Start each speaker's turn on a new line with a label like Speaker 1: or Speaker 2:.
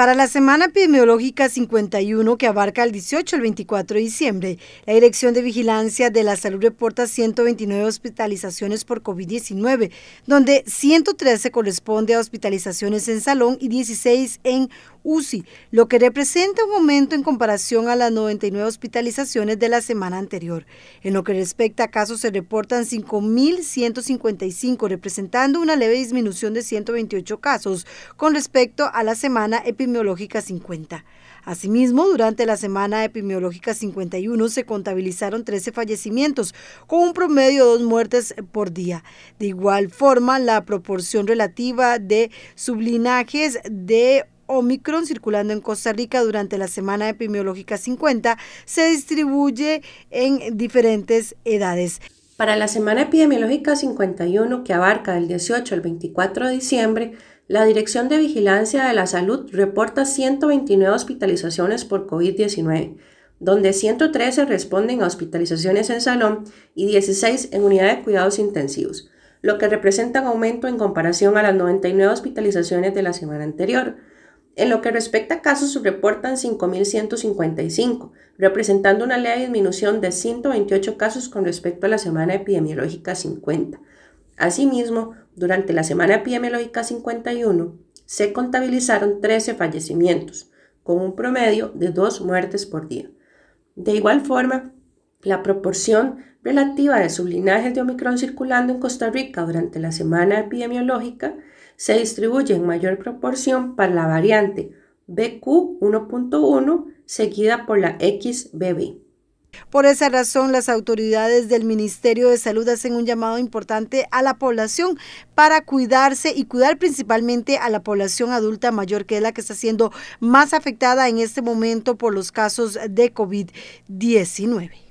Speaker 1: Para la semana epidemiológica 51, que abarca el 18 al 24 de diciembre, la Dirección de Vigilancia de la Salud reporta 129 hospitalizaciones por COVID-19, donde 113 corresponde a hospitalizaciones en salón y 16 en UCI, lo que representa un aumento en comparación a las 99 hospitalizaciones de la semana anterior. En lo que respecta a casos, se reportan 5.155, representando una leve disminución de 128 casos con respecto a la semana epidemiológica 50. Asimismo, durante la semana epidemiológica 51 se contabilizaron 13 fallecimientos, con un promedio de dos muertes por día. De igual forma, la proporción relativa de sublinajes de Omicron circulando en Costa Rica durante la semana epidemiológica 50 se distribuye
Speaker 2: en diferentes edades. Para la semana epidemiológica 51, que abarca del 18 al 24 de diciembre, la Dirección de Vigilancia de la Salud reporta 129 hospitalizaciones por COVID-19, donde 113 responden a hospitalizaciones en salón y 16 en unidad de cuidados intensivos, lo que representa un aumento en comparación a las 99 hospitalizaciones de la semana anterior. En lo que respecta a casos, se reportan 5.155, representando una leve disminución de 128 casos con respecto a la semana epidemiológica 50. Asimismo, durante la semana epidemiológica 51, se contabilizaron 13 fallecimientos, con un promedio de 2 muertes por día. De igual forma, la proporción relativa de sublinajes de Omicron circulando en Costa Rica durante la semana epidemiológica se distribuye en mayor proporción para la variante BQ1.1 seguida por la XBB.
Speaker 1: Por esa razón, las autoridades del Ministerio de Salud hacen un llamado importante a la población para cuidarse y cuidar principalmente a la población adulta mayor, que es la que está siendo más afectada en este momento por los casos de COVID-19.